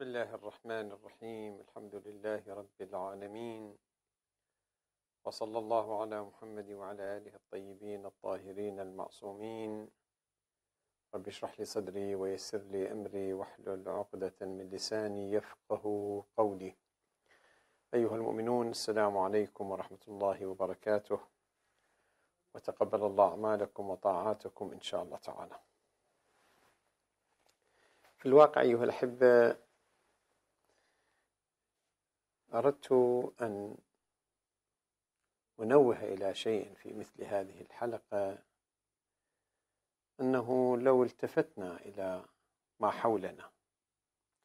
بسم الله الرحمن الرحيم الحمد لله رب العالمين وصلى الله على محمد وعلى آله الطيبين الطاهرين المعصومين رب اشرح لي صدري ويسر لي أمري واحلل عقدة من لساني يفقه قولي أيها المؤمنون السلام عليكم ورحمة الله وبركاته وتقبل الله أعمالكم وطاعاتكم إن شاء الله تعالى في الواقع أيها الأحبة أردت أن أنوه إلى شيء في مثل هذه الحلقة أنه لو التفتنا إلى ما حولنا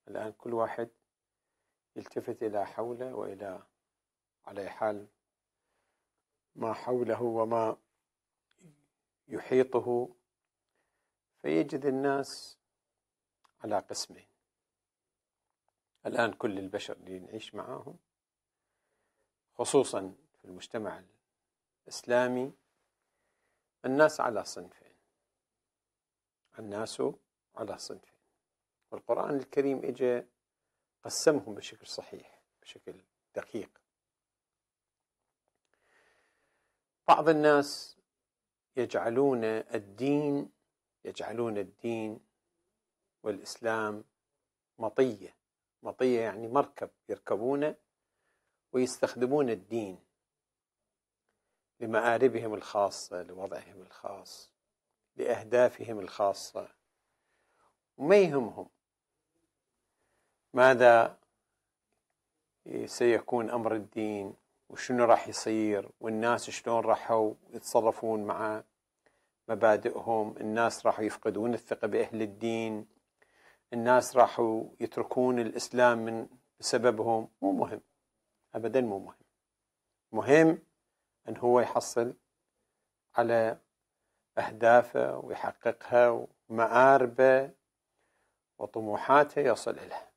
الآن كل واحد يلتفت إلى حوله وإلى على حال ما حوله وما يحيطه فيجد الناس على قسمين الآن كل البشر اللي نعيش معاهم خصوصا في المجتمع الإسلامي الناس على صنفين الناس على صنفين والقرآن الكريم إجا قسمهم بشكل صحيح بشكل دقيق بعض الناس يجعلون الدين يجعلون الدين والإسلام مطية مطية يعني مركب يركبونه ويستخدمون الدين لمآربهم الخاصة لوضعهم الخاص لأهدافهم الخاصة وما يهمهم ماذا سيكون أمر الدين وشنو راح يصير والناس شلون راحوا يتصرفون مع مبادئهم الناس راحوا يفقدون الثقة بأهل الدين الناس راحوا يتركون الإسلام من سببهم مو مهم أبدا مو مهم مهم أن هو يحصل على أهدافه ويحققها ومآربه وطموحاته يصل إليها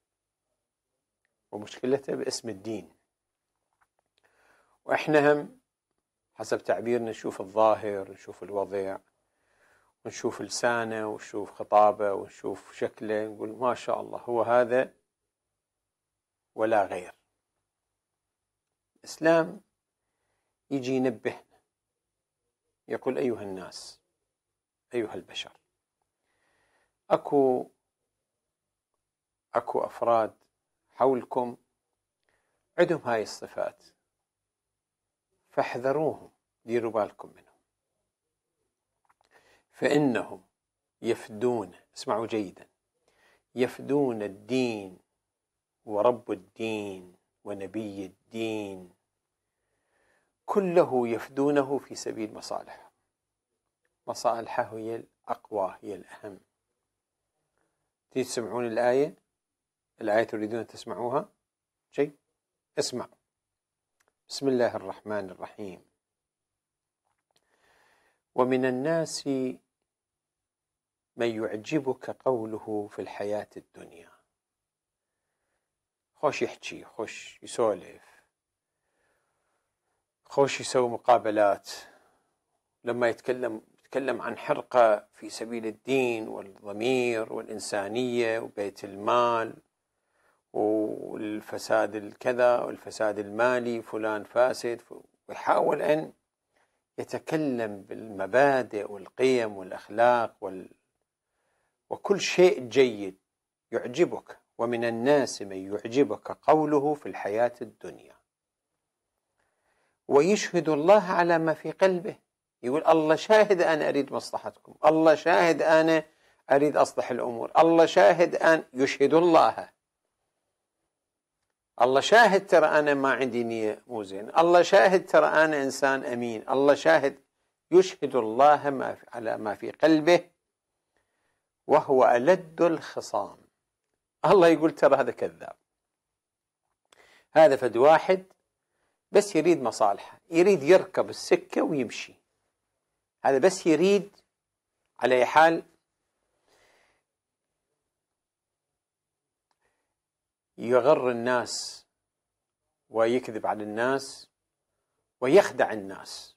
ومشكلته باسم الدين وإحنا هم حسب تعبيرنا نشوف الظاهر نشوف الوضع ونشوف لسانه ونشوف خطابه ونشوف شكله نقول ما شاء الله هو هذا ولا غير الإسلام يجي ينبهنا يقول أيها الناس أيها البشر أكو أكو أفراد حولكم عندهم هاي الصفات فاحذروهم ديروا بالكم منهم فإنهم يفدون اسمعوا جيدا يفدون الدين ورب الدين ونبي الدين كله يفدونه في سبيل مصالح مصالحه هي الأقوى هي الأهم تسمعون الآية الآية تريدون أن تسمعوها شيء اسمع بسم الله الرحمن الرحيم ومن الناس من يعجبك قوله في الحياة الدنيا خوش يحكي خوش يسولف خوش يسوي مقابلات لما يتكلم يتكلم عن حرقة في سبيل الدين والضمير والإنسانية وبيت المال والفساد الكذا والفساد المالي فلان فاسد ويحاول أن يتكلم بالمبادئ والقيم والأخلاق وال وكل شيء جيد يعجبك ومن الناس من يعجبك قوله في الحياة الدنيا ويشهد الله على ما في قلبه يقول الله شاهد أنا أريد مصلحتكم الله شاهد أنا أريد أصلح الأمور الله شاهد أن يشهد الله الله شاهد ترى أنا ما عندي نية مو زين الله شاهد ترى أنا إنسان أمين الله شاهد يشهد الله ما على ما في قلبه وهو ألد الخصام الله يقول ترى هذا كذاب هذا فد واحد بس يريد مصالحه يريد يركب السكة ويمشي هذا بس يريد على أي حال يغر الناس ويكذب على الناس ويخدع الناس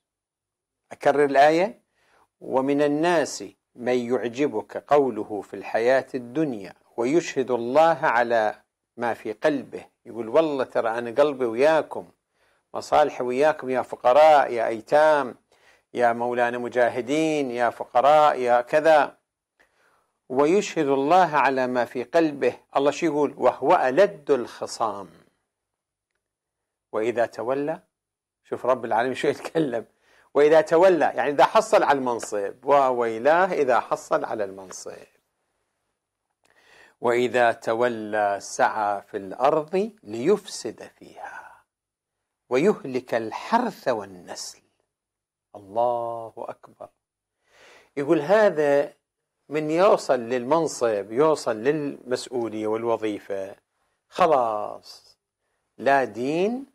أكرر الآية ومن الناس من يعجبك قوله في الحياة الدنيا ويشهد الله على ما في قلبه يقول والله ترى أنا قلبي وياكم مصالحي وياكم يا فقراء يا أيتام يا مولانا مجاهدين يا فقراء يا كذا ويشهد الله على ما في قلبه الله شو يقول وهو ألد الخصام وإذا تولى شوف رب العالمين شو يتكلم وإذا تولى يعني إذا حصل على المنصب وويلاه إذا حصل على المنصب وإذا تولى سعى في الأرض ليفسد فيها ويهلك الحرث والنسل الله أكبر يقول هذا من يوصل للمنصب يوصل للمسؤولية والوظيفة خلاص لا دين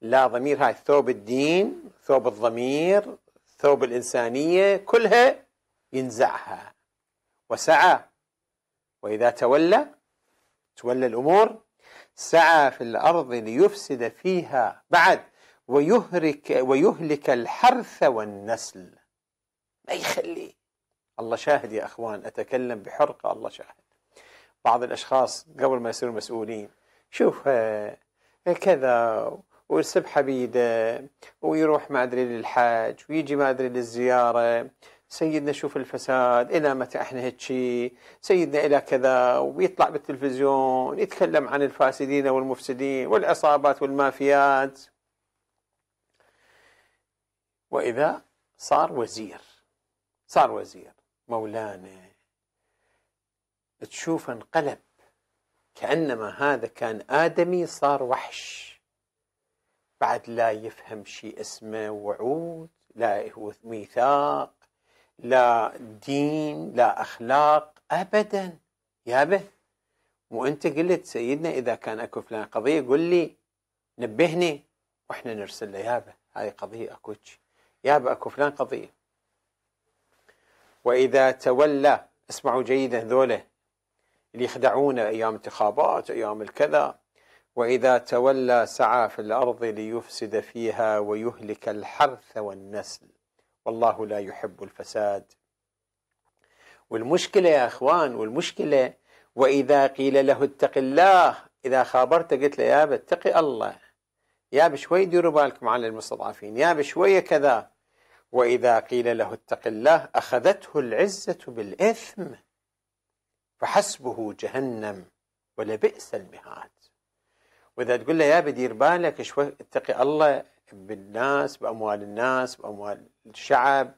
لا ضمير هاي ثوب الدين ثوب الضمير ثوب الإنسانية كلها ينزعها وسعى وإذا تولى تولى الأمور سعى في الأرض ليفسد فيها بعد ويهلك ويهلك الحرث والنسل ما يخلي الله شاهد يا اخوان اتكلم بحرقه الله شاهد بعض الاشخاص قبل ما يصيروا مسؤولين شوف آه، كذا والسبحة بيده ويروح ما أدري للحج ويجي ما أدري للزيارة سيدنا شوف الفساد إلى متى إحنا هيجي سيدنا إلى كذا ويطلع بالتلفزيون يتكلم عن الفاسدين والمفسدين والعصابات والمافيات وإذا صار وزير صار وزير مولانا تشوفه انقلب كأنما هذا كان آدمي صار وحش بعد لا يفهم شيء اسمه وعود لا هو ميثاق لا دين لا أخلاق أبدا يابه مو أنت قلت سيدنا إذا كان أكو فلان قضية قل لي نبهني وإحنا نرسل له يابه هاي قضية أكو يابه أكو فلان قضية وإذا تولى اسمعوا جيدا ذوله اللي يخدعونا أيام انتخابات أيام الكذا واذا تولى سعى في الارض ليفسد فيها ويهلك الحرث والنسل والله لا يحب الفساد والمشكله يا اخوان والمشكله واذا قيل له اتق الله اذا خابرته قلت له يا اتقي الله يا بشوي ديروا بالكم على المستضعفين يا بشويه كذا واذا قيل له اتق الله اخذته العزه بالاثم فحسبه جهنم ولبئس المهاد واذا تقول له يا بدير بالك شوي اتقي الله بالناس باموال الناس باموال الشعب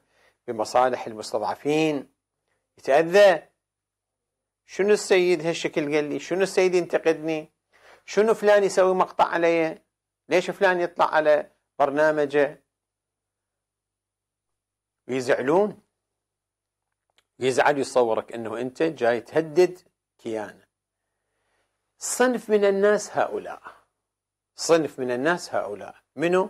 بمصالح المستضعفين يتاذى شنو السيد هالشكل قال لي شنو السيد ينتقدني شنو فلان يسوي مقطع علي ليش فلان يطلع على برنامجه ويزعلون يزعل يصورك انه انت جاي تهدد كيانه صنف من الناس هؤلاء صنف من الناس هؤلاء منو؟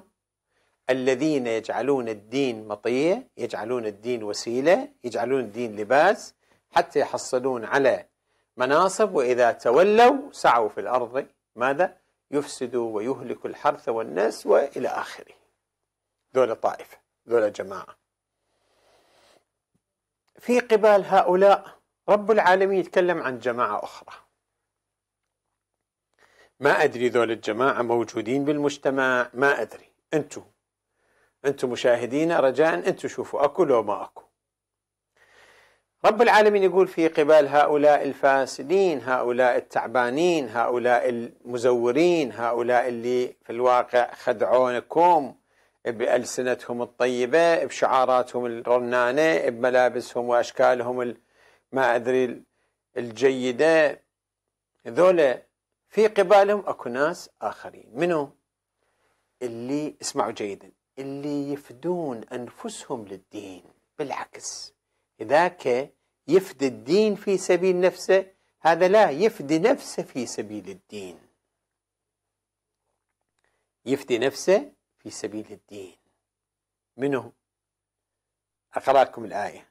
الذين يجعلون الدين مطية يجعلون الدين وسيلة يجعلون الدين لباس حتى يحصلون على مناصب وإذا تولوا سعوا في الأرض ماذا؟ يفسدوا ويهلكوا الحرث والناس وإلى آخره ذولا طائفة ذولا جماعة في قبال هؤلاء رب العالمين يتكلم عن جماعة أخرى ما ادري ذول الجماعه موجودين بالمجتمع ما ادري انتم انتم مشاهدينا رجاء انتم شوفوا اكو لو ما اكو رب العالمين يقول في قبال هؤلاء الفاسدين هؤلاء التعبانين هؤلاء المزورين هؤلاء اللي في الواقع خدعونكم بألسنتهم الطيبة بشعاراتهم الرنانة بملابسهم وأشكالهم ما أدري الجيدة ذولا في قبالهم اكو ناس اخرين منو اللي اسمعوا جيدا اللي يفدون انفسهم للدين بالعكس ذاك يفدي الدين في سبيل نفسه هذا لا يفدي نفسه في سبيل الدين يفدي نفسه في سبيل الدين اقرا أقراكم الآية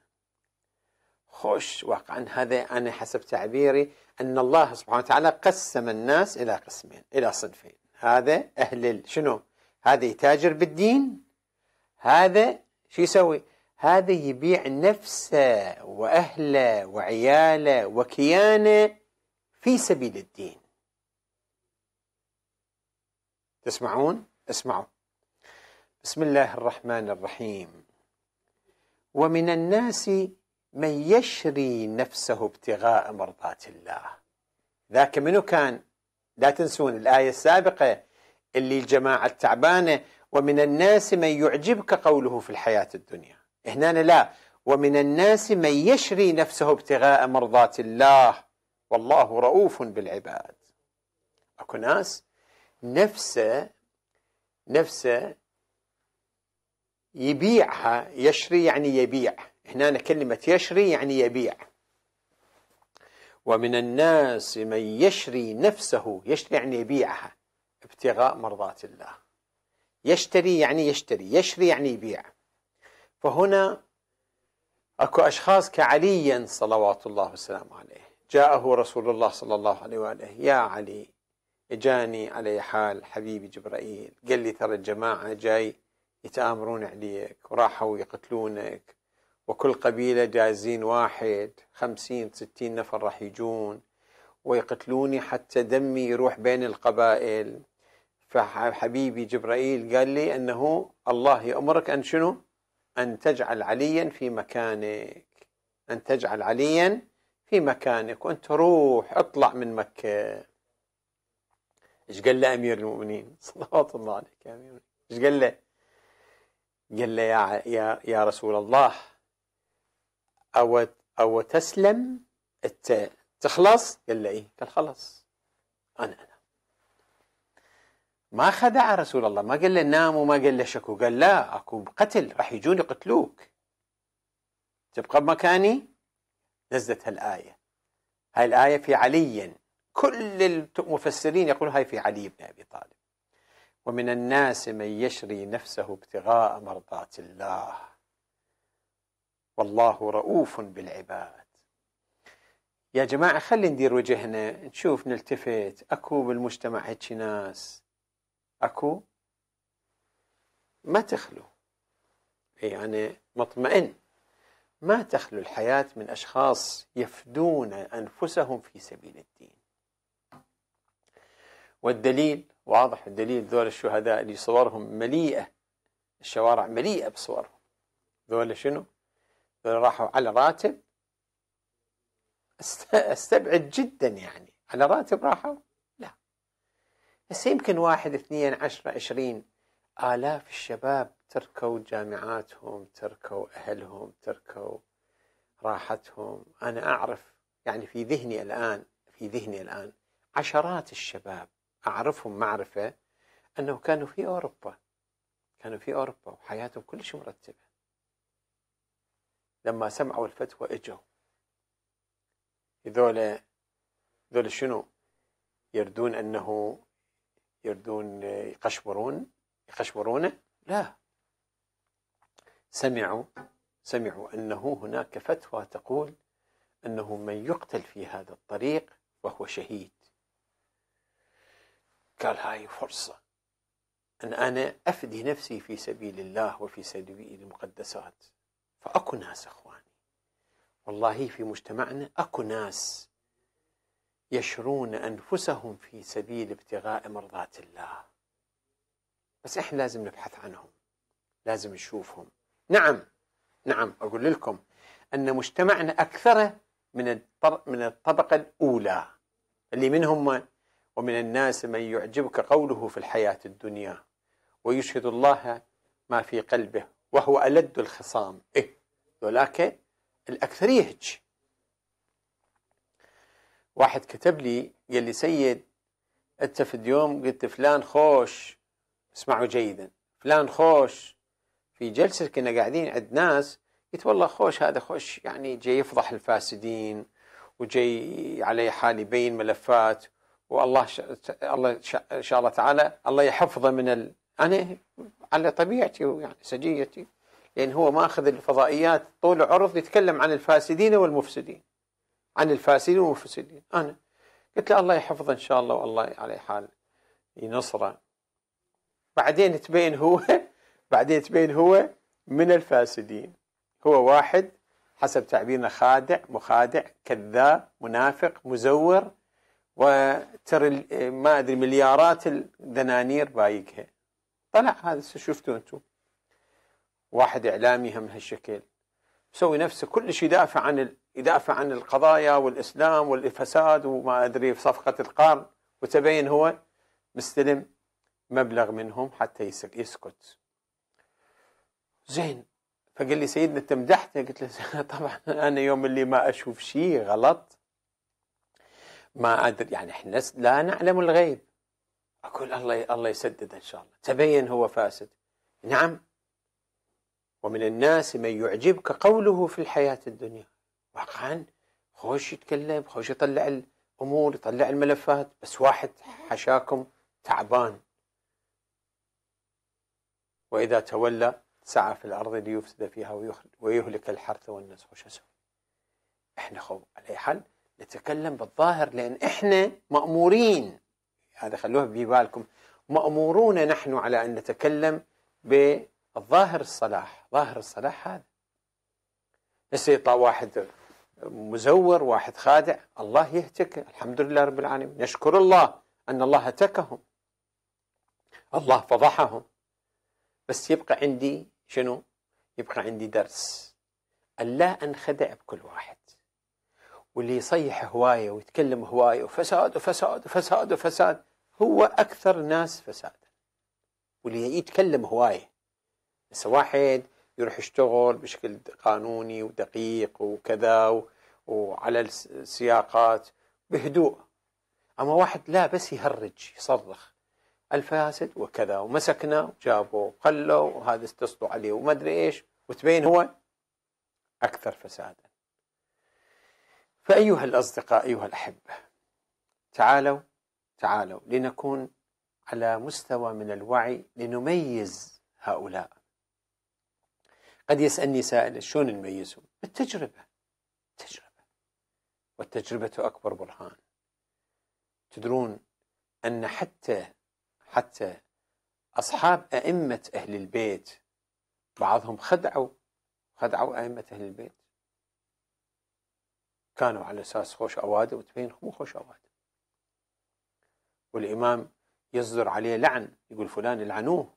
خوش واقعا هذا أنا حسب تعبيري أن الله سبحانه وتعالى قسم الناس إلى قسمين إلى صنفين هذا أهل شنو هذا يتاجر بالدين هذا شو يسوي هذا يبيع نفسه وأهله وعياله وكيانه في سبيل الدين تسمعون اسمعوا بسم الله الرحمن الرحيم ومن الناس من يشري نفسه ابتغاء مرضات الله ذاك منو كان لا تنسون الآية السابقة اللي الجماعة التعبانة ومن الناس من يعجبك قوله في الحياة الدنيا هنا لا ومن الناس من يشري نفسه ابتغاء مرضات الله والله رؤوف بالعباد اكو ناس نفسه نفسه يبيعها يشري يعني يبيع هنا كلمة يشري يعني يبيع ومن الناس من يشري نفسه يشري يعني يبيعها ابتغاء مرضات الله يشتري يعني يشتري يشري يعني يبيع فهنا اكو اشخاص كعليا صلوات الله وسلامه عليه جاءه رسول الله صلى الله عليه واله يا علي اجاني على حال حبيبي جبرائيل قال لي ترى الجماعه جاي يتآمرون عليك وراحوا يقتلونك وكل قبيلة جايزين واحد خمسين ستين نفر راح يجون ويقتلوني حتى دمي يروح بين القبائل فحبيبي جبرائيل قال لي أنه الله يأمرك أن شنو أن تجعل عليا في مكانك أن تجعل عليا في مكانك وأنت روح اطلع من مكة ايش قال له أمير المؤمنين صلوات الله عليك يا أمير ايش قال له قال له يا, يا, يا رسول الله او او تسلم الت... تخلص قال له ايه قال خلص انا انا ما خدع رسول الله ما قال له نام وما قال له شكو قال لا اكو قتل راح يجون يقتلوك تبقى بمكاني نزلت هالايه هاي الايه في علي كل المفسرين يقولون هاي في علي بن ابي طالب ومن الناس من يشري نفسه ابتغاء مرضات الله والله رؤوف بالعباد يا جماعة خلي ندير وجهنا نشوف نلتفت أكو بالمجتمع هيك ناس أكو ما تخلو يعني أنا مطمئن ما تخلو الحياة من أشخاص يفدون أنفسهم في سبيل الدين والدليل واضح الدليل ذول الشهداء اللي صورهم مليئة الشوارع مليئة بصورهم ذول شنو؟ راحوا على راتب استبعد جدا يعني على راتب راحوا لا بس يمكن واحد اثنين عشرة عشرين آلاف الشباب تركوا جامعاتهم تركوا أهلهم تركوا راحتهم أنا أعرف يعني في ذهني الآن في ذهني الآن عشرات الشباب أعرفهم معرفة أنه كانوا في أوروبا كانوا في أوروبا وحياتهم كلش مرتبة لما سمعوا الفتوى اجوا هذول هذول شنو يردون انه يردون يقشورون يقشورونه لا سمعوا سمعوا انه هناك فتوى تقول انه من يقتل في هذا الطريق وهو شهيد قال هاي فرصه ان انا افدي نفسي في سبيل الله وفي سبيل المقدسات فأكو ناس أخواني والله في مجتمعنا أكو ناس يشرون أنفسهم في سبيل ابتغاء مرضات الله بس إحنا لازم نبحث عنهم لازم نشوفهم نعم نعم أقول لكم أن مجتمعنا أكثره من من الطبقة الأولى اللي منهم ومن الناس من يعجبك قوله في الحياة الدنيا ويشهد الله ما في قلبه وهو ألد الخصام إيه ذولاك الأكثرية هج واحد كتب لي قال لي سيد أنت في اليوم قلت فلان خوش اسمعوا جيدا فلان خوش في جلسة كنا قاعدين عند ناس قلت والله خوش هذا خوش يعني جاي يفضح الفاسدين وجاي على حال يبين ملفات والله الله ان شاء الله تعالى الله يحفظه من انا على طبيعتي ويعني سجيتي لان هو ماخذ الفضائيات طول عرض يتكلم عن الفاسدين والمفسدين عن الفاسدين والمفسدين انا قلت له الله يحفظه ان شاء الله والله على حال ينصره بعدين تبين هو بعدين تبين هو من الفاسدين هو واحد حسب تعبيرنا خادع مخادع كذاب منافق مزور وترى ما ادري مليارات الدنانير بايقها طلع طيب، هذا شفتوا انتم واحد اعلامي هم هالشكل مسوي نفسه كل شيء يدافع عن يدافع عن القضايا والاسلام والفساد وما ادري في صفقه القرن وتبين هو مستلم مبلغ منهم حتى يسكت زين فقال لي سيدنا انت مدحته قلت له طبعا انا يوم اللي ما اشوف شيء غلط ما ادري يعني احنا لا نعلم الغيب اقول الله الله يسدد ان شاء الله تبين هو فاسد نعم ومن الناس من يعجبك قوله في الحياه الدنيا واقعا خوش يتكلم خوش يطلع الامور يطلع الملفات بس واحد حشاكم تعبان واذا تولى سعى في الارض ليفسد فيها ويهلك الحرث والناس وش اسوي؟ احنا خو على حل نتكلم بالظاهر لان احنا مامورين هذا خلوه في بالكم مأمورون نحن على أن نتكلم بالظاهر الصلاح ظاهر الصلاح هذا هسه واحد مزور واحد خادع الله يهتك الحمد لله رب العالمين نشكر الله أن الله هتكهم الله فضحهم بس يبقى عندي شنو يبقى عندي درس ألا أنخدع بكل واحد واللي يصيح هواية ويتكلم هواية وفساد وفساد وفساد وفساد هو أكثر ناس فسادا واللي يتكلم هواية بس واحد يروح يشتغل بشكل قانوني ودقيق وكذا وعلى السياقات بهدوء أما واحد لا بس يهرج يصرخ الفاسد وكذا ومسكنا وجابوا وخلوا وهذا استصلوا عليه وما ادري ايش وتبين هو اكثر فسادا. فايها الاصدقاء ايها الاحبه تعالوا تعالوا لنكون على مستوى من الوعي لنميز هؤلاء قد يسألني سائل شلون نميزهم بالتجربة تجربة والتجربة أكبر برهان تدرون أن حتى حتى أصحاب أئمة أهل البيت بعضهم خدعوا خدعوا أئمة أهل البيت كانوا على أساس خوش أواده وتبين مو خوش أواده والإمام يصدر عليه لعن يقول فلان لعنوه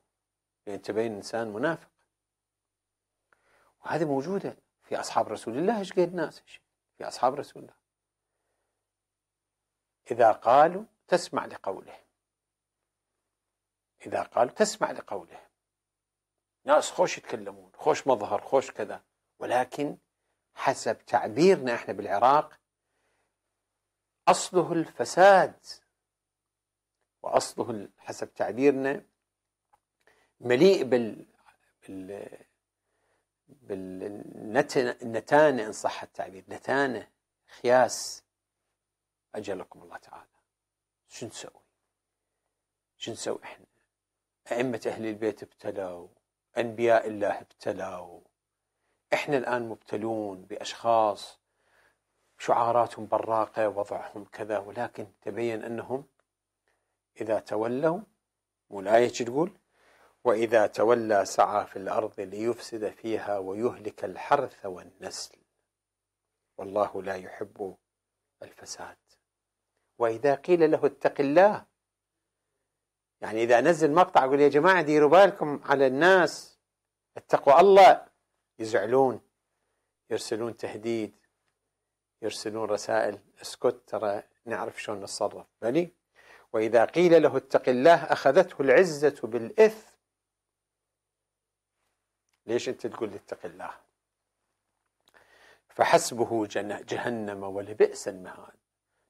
لأن تبين إنسان منافق وهذه موجودة في أصحاب رسول الله إيش قيد ناس في أصحاب رسول الله إذا قالوا تسمع لقوله إذا قالوا تسمع لقوله ناس خوش يتكلمون خوش مظهر خوش كذا ولكن حسب تعبيرنا احنا بالعراق أصله الفساد وأصله حسب تعبيرنا مليء بال, بال... بالنتانة إن صح التعبير نتانة خياس أجلكم الله تعالى شو نسوي شو نسوي إحنا أئمة أهل البيت ابتلوا أنبياء الله ابتلوا إحنا الآن مبتلون بأشخاص شعاراتهم براقة وضعهم كذا ولكن تبين أنهم إذا تولوا ولاية تقول وإذا تولى سعى في الأرض ليفسد فيها ويهلك الحرث والنسل والله لا يحب الفساد وإذا قيل له اتق الله يعني إذا أنزل مقطع أقول يا جماعة ديروا بالكم على الناس اتقوا الله يزعلون يرسلون تهديد يرسلون رسائل اسكت ترى نعرف شلون نتصرف بلي وإذا قيل له اتق الله أخذته العزة بالإثم ليش أنت تقول لي اتق الله فحسبه جهنم ولبئس المهاد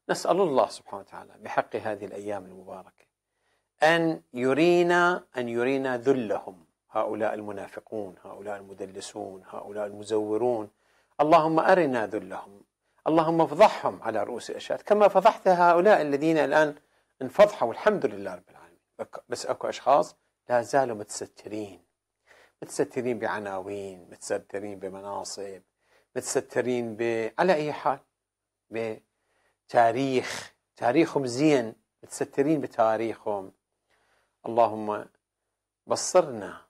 نسأل الله سبحانه وتعالى بحق هذه الأيام المباركة أن يرينا أن يرينا ذلهم هؤلاء المنافقون هؤلاء المدلسون هؤلاء المزورون اللهم أرنا ذلهم اللهم افضحهم على رؤوس الأشهاد كما فضحت هؤلاء الذين الآن انفضحوا والحمد لله رب العالمين بس اكو اشخاص لا زالوا متسترين متسترين بعناوين متسترين بمناصب متسترين ب... على اي حال بتاريخ تاريخهم زين متسترين بتاريخهم اللهم بصرنا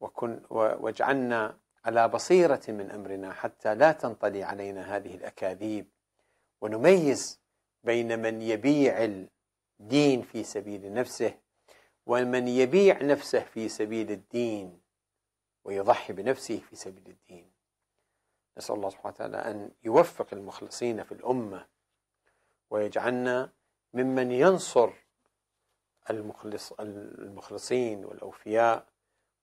وكن واجعلنا على بصيرة من أمرنا حتى لا تنطلي علينا هذه الأكاذيب ونميز بين من يبيع دين في سبيل نفسه ومن يبيع نفسه في سبيل الدين ويضحي بنفسه في سبيل الدين نسأل الله سبحانه وتعالى أن يوفق المخلصين في الأمة ويجعلنا ممن ينصر المخلص المخلصين والأوفياء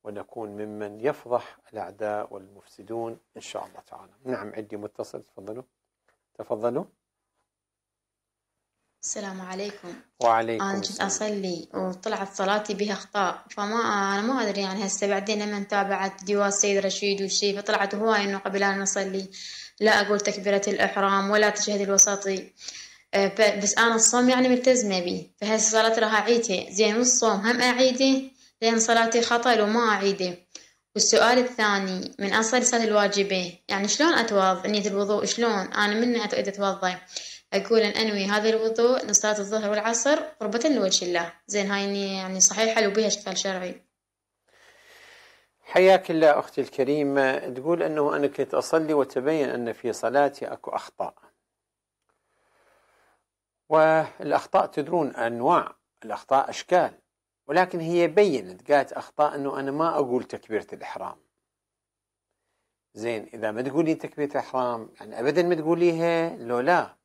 ونكون ممن يفضح الأعداء والمفسدون إن شاء الله تعالى نعم عندي متصل تفضلوا تفضلوا السلام عليكم وعليكم أنا كنت أصلي وطلعت صلاتي بها أخطاء فما أنا ما أدري يعني هسه بعدين لما تابعت ديوان السيد رشيد وشي فطلعت هواي إنه قبل أن أصلي لا أقول تكبيرة الإحرام ولا تشهد الوسطي أه، بس أنا الصوم يعني ملتزمة به فهسه صلاتي راح أعيدها زين والصوم هم أعيده لأن صلاتي خطأ لو ما أعيده والسؤال الثاني من أصل صلاة الواجبة يعني شلون اتوضا نية الوضوء شلون أنا من أتوضى أقول أن أنوي هذا الوضوء لصلاة الظهر والعصر قربة لوجه الله زين هاي إني يعني صحيحة لو بها اشكال شرعي حياك الله أختي الكريمة تقول أنه أنا كنت أصلي وتبين أن في صلاتي أكو أخطاء والأخطاء تدرون أنواع الأخطاء أشكال ولكن هي بينت قالت أخطاء أنه أنا ما أقول تكبيرة الإحرام زين إذا ما تقولين تكبيرة الإحرام يعني أبدا ما تقوليها لو لا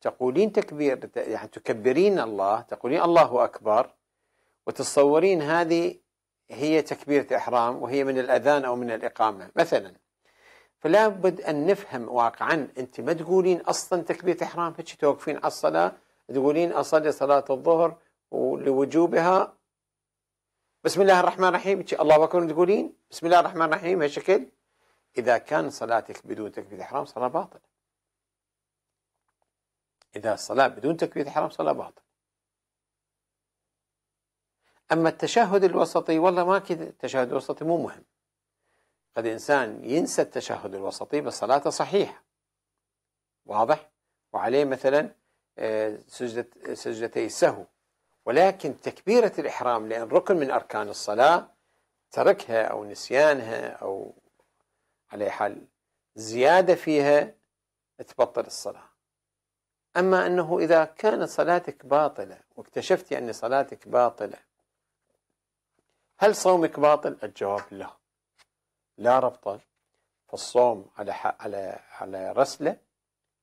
تقولين تكبير يعني تكبرين الله تقولين الله أكبر وتتصورين هذه هي تكبيرة إحرام وهي من الأذان أو من الإقامة مثلا فلا بد أن نفهم واقعا أنت ما تقولين أصلا تكبيرة إحرام هيك توقفين على الصلاة تقولين أصلي صلاة الظهر ولوجوبها بسم الله الرحمن الرحيم الله أكبر تقولين بسم الله الرحمن الرحيم هالشكل إذا كان صلاتك بدون تكبيرة إحرام صلاة باطلة إذا الصلاة بدون تكبيرة الإحرام صلاة باطلة أما التشهد الوسطي والله ما كذا التشهد الوسطي مو مهم قد إنسان ينسى التشهد الوسطي بس صلاته صحيحة واضح وعليه مثلا آه، سجدة سجدتي السهو ولكن تكبيرة الإحرام لأن ركن من أركان الصلاة تركها أو نسيانها أو على حال زيادة فيها تبطل الصلاة أما أنه إذا كانت صلاتك باطلة واكتشفت أن صلاتك باطلة هل صومك باطل؟ الجواب لا لا ربط فالصوم على على على رسله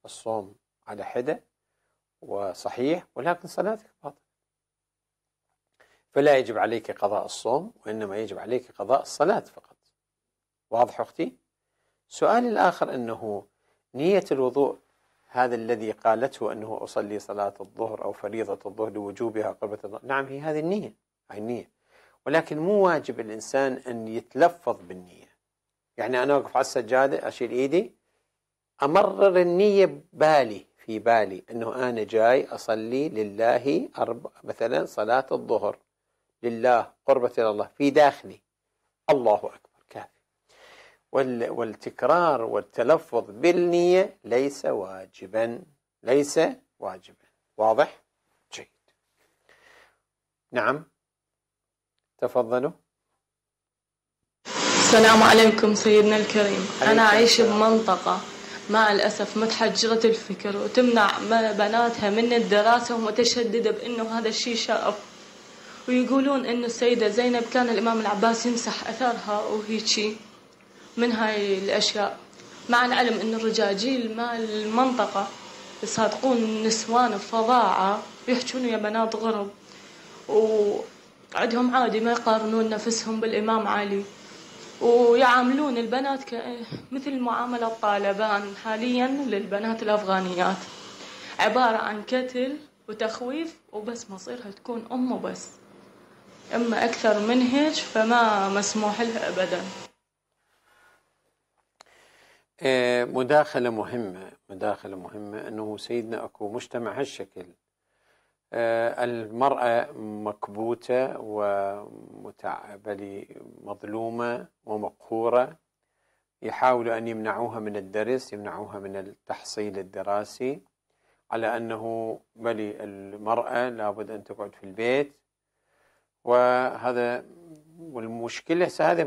الصوم على حده وصحيح ولكن صلاتك باطل فلا يجب عليك قضاء الصوم وإنما يجب عليك قضاء الصلاة فقط واضح أختي؟ سؤالي الآخر أنه نية الوضوء هذا الذي قالته أنه أصلي صلاة الظهر أو فريضة الظهر لوجوبها قربة الظهر نعم هي هذه النية هاي النية ولكن مو واجب الإنسان أن يتلفظ بالنية يعني أنا أوقف على السجادة أشيل إيدي أمرر النية ببالي في بالي أنه أنا جاي أصلي لله أرب... مثلا صلاة الظهر لله قربة إلى الله في داخلي الله أكبر والتكرار والتلفظ بالنية ليس واجبا ليس واجبا واضح؟ جيد نعم تفضلوا السلام عليكم سيدنا الكريم أنا أعيش بمنطقة مع الأسف متحجرة الفكر وتمنع بناتها من الدراسة ومتشددة بأنه هذا الشيء شرف ويقولون أن السيدة زينب كان الإمام العباس يمسح أثرها وهيجي من هاي الأشياء مع العلم أن الرجاجيل مال المنطقة يصادقون نسوان بفظاعة يحجون يا بنات غرب وعدهم عادي ما يقارنون نفسهم بالإمام علي ويعاملون البنات مثل معاملة طالبان حاليا للبنات الأفغانيات عبارة عن كتل وتخويف وبس مصيرها تكون أم وبس أما أكثر من هيك فما مسموح لها أبداً آه، مداخلة مهمة مداخلة مهمة أنه سيدنا أكو مجتمع هالشكل آه، المرأة مكبوتة ومتعبة مظلومة ومقهورة يحاولوا أن يمنعوها من الدرس يمنعوها من التحصيل الدراسي على أنه بلي المرأة لابد أن تقعد في البيت وهذا والمشكلة هذه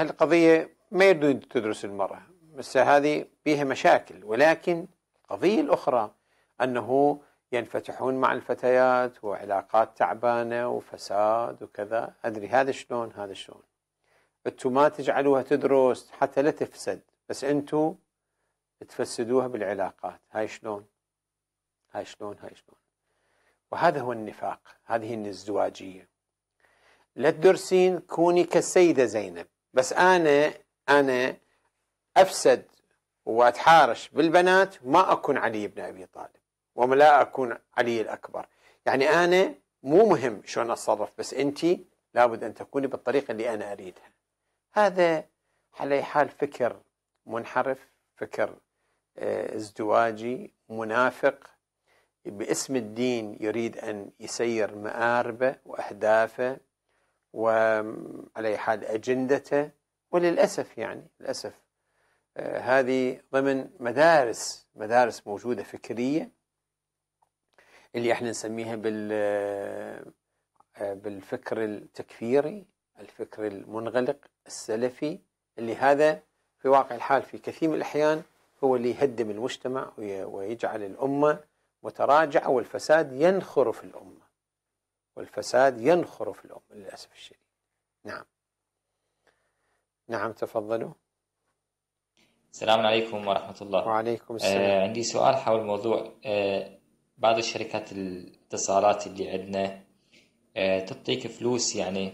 هالقضية ما يريدون تدرس المرأة بس هذه فيها مشاكل ولكن القضية الأخرى أنه ينفتحون مع الفتيات وعلاقات تعبانة وفساد وكذا أدري هذا شلون هذا شلون أنتم ما تجعلوها تدرس حتى لا تفسد بس أنتم تفسدوها بالعلاقات هاي شلون هاي شلون هاي شلون وهذا هو النفاق هذه الازدواجية لا تدرسين كوني كالسيدة زينب بس أنا أنا أفسد وأتحارش بالبنات ما أكون علي بن أبي طالب وما لا أكون علي الأكبر يعني أنا مو مهم شلون أتصرف بس أنت لابد أن تكوني بالطريقة اللي أنا أريدها هذا على حال فكر منحرف فكر آه، ازدواجي منافق باسم الدين يريد أن يسير مآربه وأهدافه وعلى حال أجندته وللأسف يعني للأسف آه، هذه ضمن مدارس مدارس موجودة فكرية اللي احنا نسميها بال آه، آه، بالفكر التكفيري الفكر المنغلق السلفي اللي هذا في واقع الحال في كثير من الأحيان هو اللي يهدم المجتمع ويجعل الأمة متراجعة والفساد ينخر في الأمة والفساد ينخر في الأمة للأسف الشديد نعم نعم تفضلوا السلام عليكم ورحمة الله وعليكم آه، السلام آه عندي سؤال حول موضوع آه بعض الشركات الاتصالات اللي عندنا آه تعطيك فلوس يعني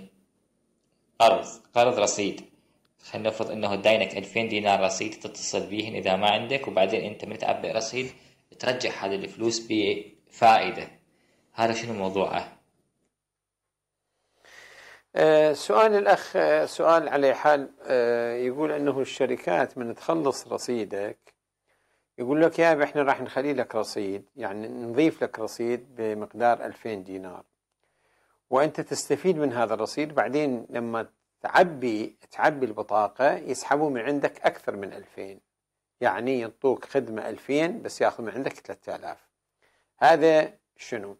قرض قرض رصيد خلينا نفرض انه داينك 2000 دينار رصيد تتصل بيهن اذا ما عندك وبعدين انت من تعبئ رصيد ترجع هذه الفلوس بفائدة هذا شنو موضوعه؟ آه، سؤال الأخ آه، سؤال على حال آه، يقول أنه الشركات من تخلص رصيدك يقول لك يا احنا راح نخلي لك رصيد يعني نضيف لك رصيد بمقدار 2000 دينار وأنت تستفيد من هذا الرصيد بعدين لما تعبي تعبي البطاقة يسحبوا من عندك أكثر من 2000 يعني ينطوك خدمة 2000 بس ياخذ من عندك 3000 هذا شنو؟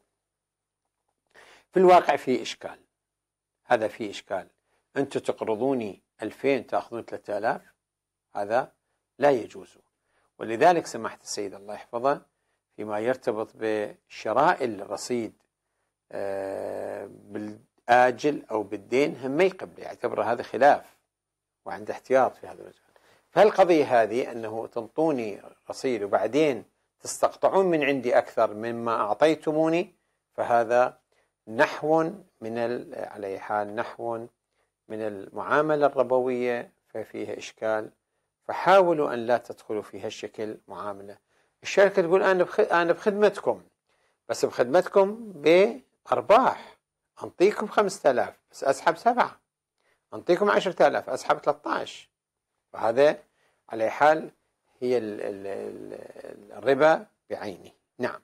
في الواقع في إشكال هذا فيه إشكال أنتم تقرضوني 2000 تأخذون 3000 هذا لا يجوز ولذلك سماحة السيد الله يحفظه فيما يرتبط بشراء الرصيد آه، بالآجل أو بالدين هم ما يقبل يعتبر هذا خلاف وعنده احتياط في هذا المجال فالقضية هذه أنه تنطوني رصيد وبعدين تستقطعون من عندي أكثر مما أعطيتموني فهذا نحو من على أي حال نحو من المعاملة الربوية ففيها إشكال فحاولوا أن لا تدخلوا في هالشكل معاملة الشركة تقول أنا أنا بخدمتكم بس بخدمتكم بأرباح أنطيكم 5000 بس أسحب سبعة أنطيكم 10000 أسحب 13 فهذا على حال هي الربا بعينه نعم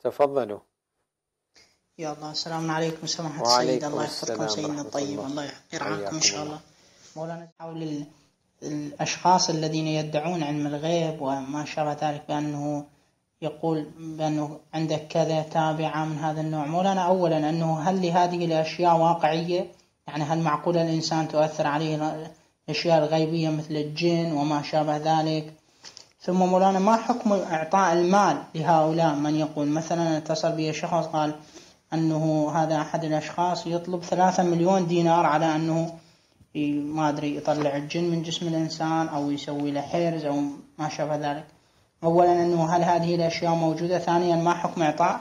تفضلوا يا الله السلام عليكم سماحة السيد الله يحفظكم سيدنا الطيب الله يرعاكم إن شاء الله مولانا حول الأشخاص الذين يدعون علم الغيب وما شابه ذلك بأنه يقول بأنه عندك كذا تابعة من هذا النوع مولانا أولا أنه هل لهذه الأشياء واقعية يعني هل معقول الإنسان تؤثر عليه الأشياء الغيبية مثل الجن وما شابه ذلك ثم مولانا ما حكم إعطاء المال لهؤلاء من يقول مثلا اتصل بي شخص قال أنه هذا أحد الأشخاص يطلب ثلاثة مليون دينار على أنه ما أدري يطلع الجن من جسم الإنسان أو يسوي له حرز أو ما شابه ذلك أولا أنه هل هذه الأشياء موجودة ثانيا ما حكم إعطاء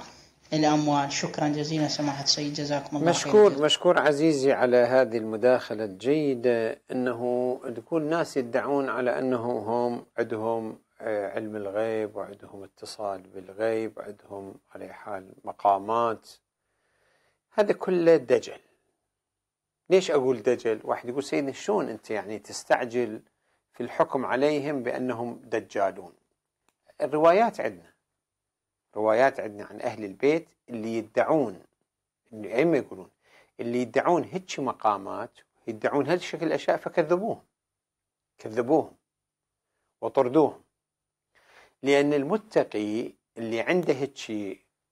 الأموال شكرا جزيلا سماحة السيد جزاكم الله مشكور خير مشكور عزيزي على هذه المداخلة الجيدة أنه تكون ناس يدعون على أنه هم عندهم آه، علم الغيب وعندهم اتصال بالغيب وعندهم على حال مقامات هذا كله دجل ليش أقول دجل واحد يقول سيدنا شلون أنت يعني تستعجل في الحكم عليهم بأنهم دجالون الروايات عندنا روايات عندنا عن أهل البيت اللي يدعون اللي ما يقولون اللي يدعون هيك مقامات يدعون هالشكل الأشياء فكذبوهم كذبوهم وطردوهم لأن المتقي اللي عنده هيك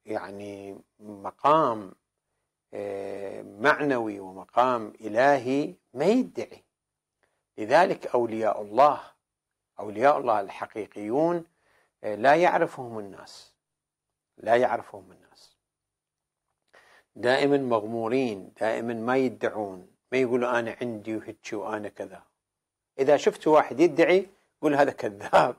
يعني مقام آه، معنوي ومقام إلهي ما يدعي لذلك أولياء الله أولياء الله الحقيقيون آه، لا يعرفهم الناس لا يعرفهم الناس دائما مغمورين دائما ما يدعون ما يقولوا أنا عندي وهتشي وأنا كذا إذا شفت واحد يدعي قول هذا كذاب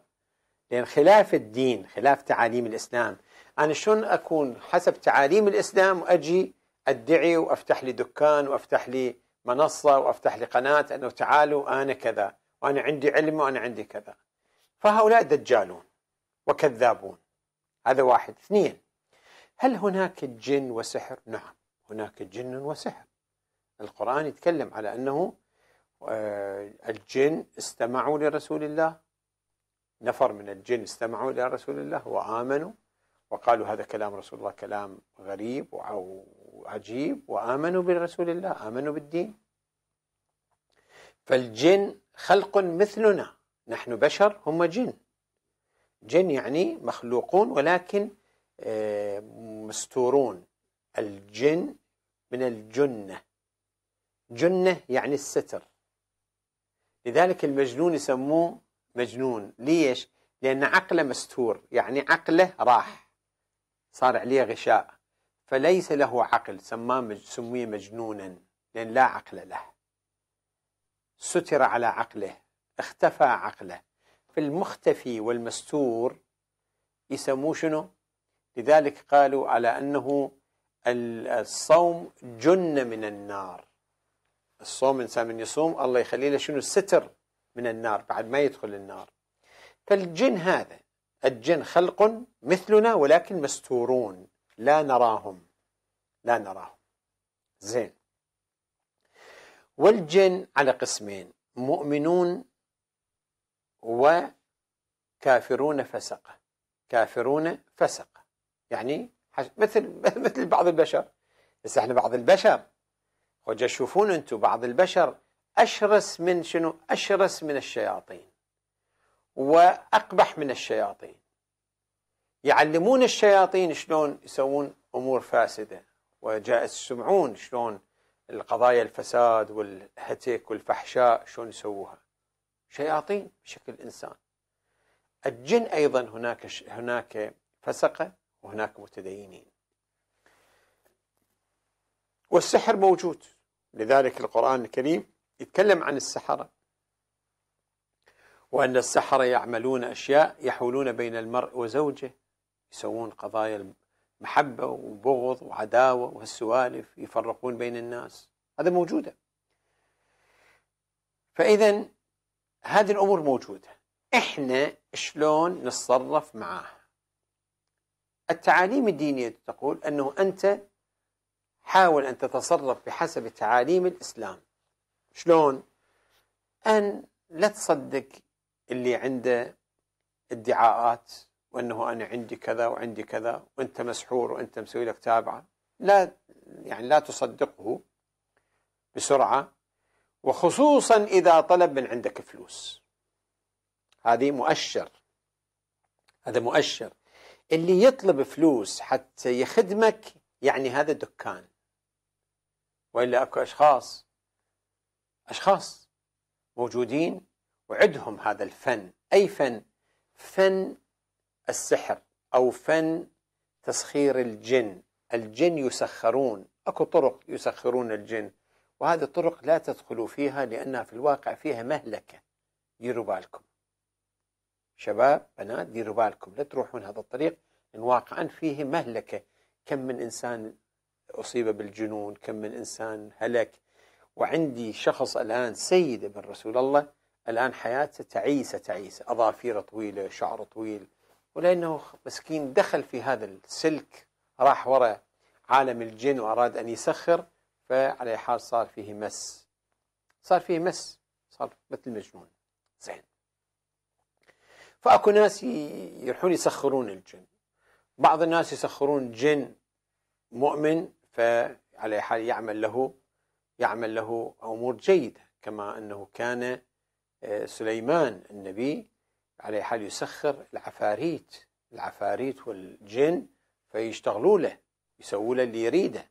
لأن خلاف الدين خلاف تعاليم الإسلام أنا شلون أكون حسب تعاليم الإسلام وأجي ادعي وافتح لي دكان وافتح لي منصه وافتح لي قناه انه تعالوا انا كذا وانا عندي علم وانا عندي كذا فهؤلاء دجالون وكذابون هذا واحد اثنين هل هناك جن وسحر؟ نعم هناك جن وسحر القرآن يتكلم على أنه آه، الجن استمعوا لرسول الله نفر من الجن استمعوا إلى رسول الله وآمنوا وقالوا هذا كلام رسول الله كلام غريب أو عجيب وآمنوا برسول الله آمنوا بالدين فالجن خلق مثلنا نحن بشر هم جن جن يعني مخلوقون ولكن آه، مستورون الجن من الجنة جنة يعني الستر لذلك المجنون يسموه مجنون ليش؟ لأن عقله مستور يعني عقله راح صار عليه غشاء فليس له عقل سماه سمي مجنونا لأن لا عقل له ستر على عقله اختفى عقله فالمختفي والمستور يسموه شنو لذلك قالوا على أنه الصوم جن من النار الصوم إنسان من يصوم الله يخلي له شنو ستر من النار بعد ما يدخل النار فالجن هذا الجن خلق مثلنا ولكن مستورون لا نراهم لا نراهم زين والجن على قسمين مؤمنون وكافرون فسقة كافرون فسقة يعني مثل مثل بعض البشر بس احنا بعض البشر وجا تشوفون انتم بعض البشر اشرس من شنو اشرس من الشياطين وأقبح من الشياطين يعلمون الشياطين شلون يسوون أمور فاسدة وجاء السمعون شلون القضايا الفساد والهتك والفحشاء شلون يسووها شياطين بشكل إنسان الجن أيضا هناك هناك فسقة وهناك متدينين والسحر موجود لذلك القرآن الكريم يتكلم عن السحرة وأن السحرة يعملون أشياء يحولون بين المرء وزوجه يسوون قضايا المحبة وبغض وعداوة وهالسوالف يفرقون بين الناس هذا موجودة فإذا هذه الأمور موجودة إحنا شلون نتصرف معاها التعاليم الدينية تقول أنه أنت حاول أن تتصرف بحسب تعاليم الإسلام شلون أن لا تصدق اللي عنده ادعاءات وانه انا عندي كذا وعندي كذا وانت مسحور وانت مسوي لك تابعه لا يعني لا تصدقه بسرعه وخصوصا اذا طلب من عندك فلوس هذه مؤشر هذا مؤشر اللي يطلب فلوس حتى يخدمك يعني هذا دكان والا اكو اشخاص اشخاص موجودين وعدهم هذا الفن أي فن فن السحر أو فن تسخير الجن الجن يسخرون أكو طرق يسخرون الجن وهذه الطرق لا تدخلوا فيها لأنها في الواقع فيها مهلكة ديروا بالكم شباب بنات ديروا بالكم لا تروحون هذا الطريق إن واقعا فيه مهلكة كم من إنسان أصيب بالجنون كم من إنسان هلك وعندي شخص الآن سيد ابن رسول الله الآن حياته تعيسة تعيسة أظافيره طويلة شعره طويل ولأنه مسكين دخل في هذا السلك راح وراء عالم الجن وأراد أن يسخر فعلى حال صار فيه مس صار فيه مس صار مثل مجنون زين فأكو ناس يروحون يسخرون الجن بعض الناس يسخرون جن مؤمن فعلى حال يعمل له يعمل له أمور جيدة كما أنه كان آه، سليمان النبي عليه حال يسخر العفاريت العفاريت والجن فيشتغلوا له يسووا له اللي يريده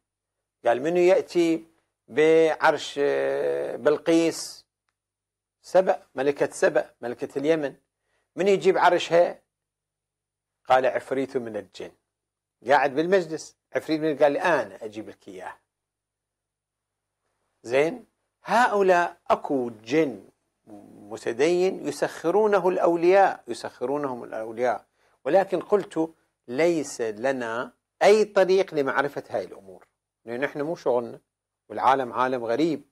قال منو يأتي بعرش آه، بلقيس سبأ ملكة سبأ ملكة اليمن من يجيب عرشها قال عفريت من الجن قاعد بالمجلس عفريت من قال أنا أجيب لك إياه زين هؤلاء أكو جن متدين يسخرونه الأولياء يسخرونهم الأولياء ولكن قلت ليس لنا أي طريق لمعرفة هذه الأمور لأن نحن مو شغلنا والعالم عالم غريب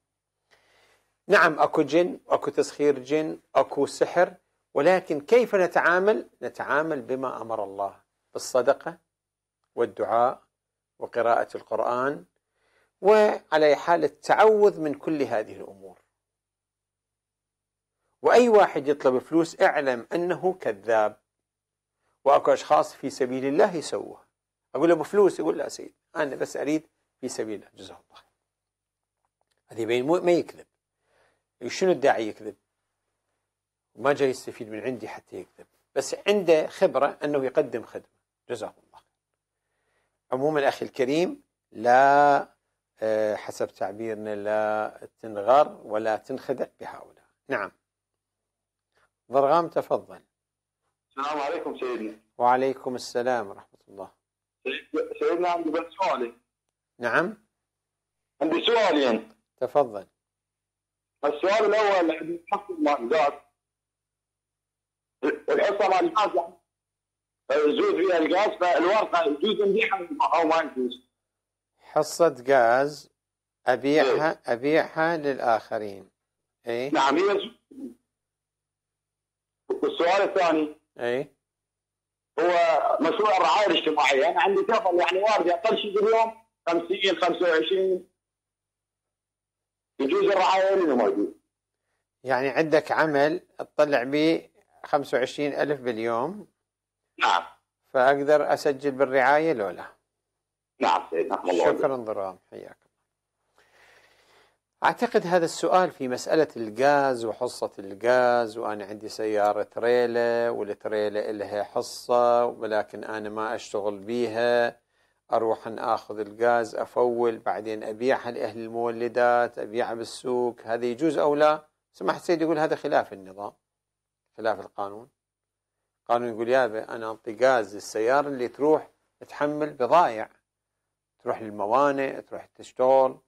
نعم أكو جن أكو تسخير جن أكو سحر ولكن كيف نتعامل نتعامل بما أمر الله بالصدقة والدعاء وقراءة القرآن وعلى حال التعوذ من كل هذه الأمور وأي واحد يطلب فلوس اعلم أنه كذاب وأكو أشخاص في سبيل الله يسووه أقول له بفلوس يقول لا سيد أنا بس أريد في سبيل الله جزاه الله هذا يبين ما يكذب شنو الداعي يكذب ما جاي يستفيد من عندي حتى يكذب بس عنده خبرة أنه يقدم خدمة جزاه الله عموما أخي الكريم لا آه، حسب تعبيرنا لا تنغر ولا تنخدع بهؤلاء نعم ضرغام تفضل السلام عليكم سيدنا وعليكم السلام ورحمة الله سيدنا عندي بس سؤالي نعم عندي سؤالين تفضل السؤال الأول الحصة مع الجار الحصة مع يعني الجار يزود فيها الغاز فالورقة يجوز نبيعها أو ما يجوز حصة غاز أبيعها إيه. أبيعها للآخرين إيه؟ نعم هي السؤال الثاني اي هو مشروع الرعايه الاجتماعيه انا عندي كفل يعني وارد اقل شيء اليوم 50 25 يجوز الرعايه اللي موجود يعني عندك عمل تطلع به 25 ألف باليوم نعم فأقدر أسجل بالرعاية لو لا نعم سيد إيه، نعم شكرا ضرام حياك أعتقد هذا السؤال في مسألة الغاز وحصة الغاز وأنا عندي سيارة تريلا والتريلا لها حصة ولكن أنا ما أشتغل بيها أروح أن أخذ الغاز أفول بعدين أبيعها لأهل المولدات أبيعها بالسوق هذا يجوز أو لا سمحت السيد يقول هذا خلاف النظام خلاف القانون القانون يقول يابا أنا أعطي غاز للسيارة اللي تروح تحمل بضائع تروح للموانئ تروح تشتغل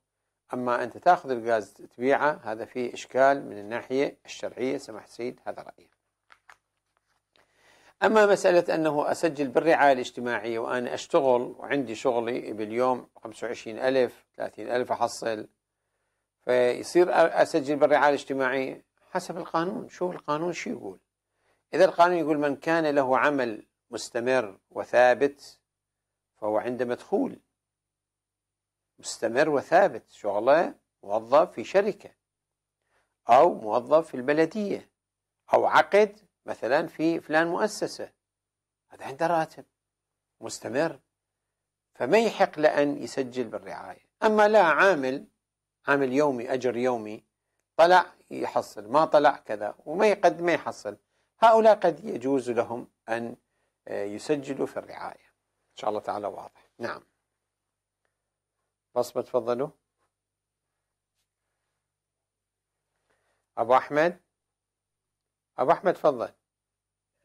أما أنت تأخذ الغاز تبيعه هذا فيه إشكال من الناحية الشرعية سماحة السيد هذا رأيي أما مسألة أنه أسجل بالرعاية الاجتماعية وأنا أشتغل وعندي شغلي باليوم 25000 30000 أحصل فيصير أسجل بالرعاية الاجتماعية حسب القانون شوف القانون شو يقول إذا القانون يقول من كان له عمل مستمر وثابت فهو عنده مدخول مستمر وثابت شغله موظف في شركة أو موظف في البلدية أو عقد مثلا في فلان مؤسسة هذا عنده راتب مستمر فما يحق له أن يسجل بالرعاية أما لا عامل عامل يومي أجر يومي طلع يحصل ما طلع كذا وما قد ما يحصل هؤلاء قد يجوز لهم أن آه، يسجلوا في الرعاية إن شاء الله تعالى واضح نعم بصمة تفضلوا أبو أحمد أبو أحمد تفضل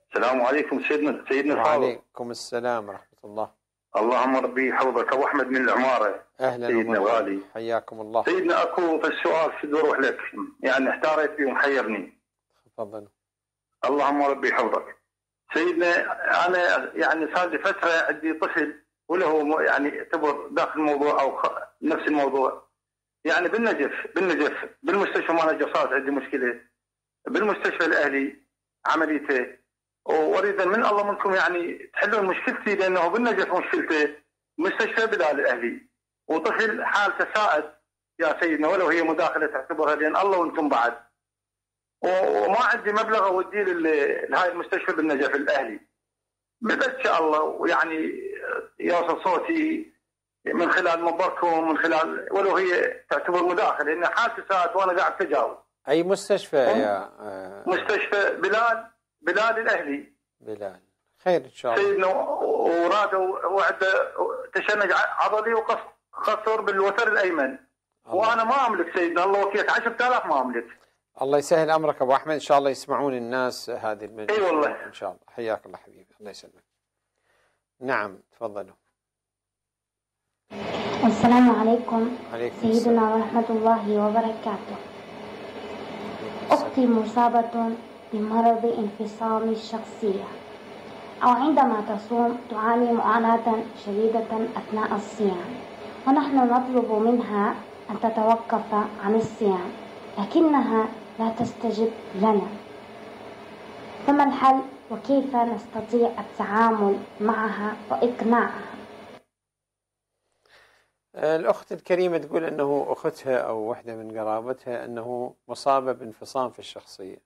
السلام عليكم سيدنا سيدنا الحافظ وعليكم السلام ورحمة الله اللهم ربي يحفظك ابو احمد من العماره اهلا سيدنا الغالي حياكم الله سيدنا اكو في السؤال في بروح لك يعني احتاريت فيه ومحيرني تفضل اللهم ربي يحفظك سيدنا انا يعني صار لي فتره عندي طفل وله يعني يعتبر داخل موضوع او نفس الموضوع يعني بالنجف بالنجف بالمستشفى مال صارت عندي مشكله بالمستشفى الاهلي عمليته واريد من الله منكم يعني تحلون مشكلتي لانه بالنجف مشكلته مستشفى بدال الاهلي وطفل حالته سائد يا سيدنا ولو هي مداخله تعتبرها لان الله وانتم بعد وما عندي مبلغ اوديه لهاي المستشفى بالنجف الاهلي بس ان شاء الله ويعني يوصل صوتي من خلال منبركم ومن خلال ولو هي تعتبر مداخله لان حالتي وانا قاعد تجاوز اي مستشفى يا آه، مستشفى بلال بلال الاهلي. بلال خير ان شاء الله. سيدنا وراده وعنده تشنج عضلي وقصر بالوتر الايمن. الله. وانا ما املك سيدنا الله وكيلك 10000 ما املك. الله يسهل امرك ابو احمد ان شاء الله يسمعون الناس هذه المجلس اي والله ان شاء الله حياك الله حبيبي الله يسلمك. نعم تفضلوا. السلام عليكم عليكم سيدنا ورحمة الله وبركاته أختي مصابة بمرض انفصام الشخصية أو عندما تصوم تعاني معاناة شديدة أثناء الصيام ونحن نطلب منها أن تتوقف عن الصيام لكنها لا تستجب لنا فما الحل وكيف نستطيع التعامل معها وإقناعها الأخت الكريمة تقول أنه أختها أو وحدة من قرابتها أنه مصابة بانفصام في الشخصية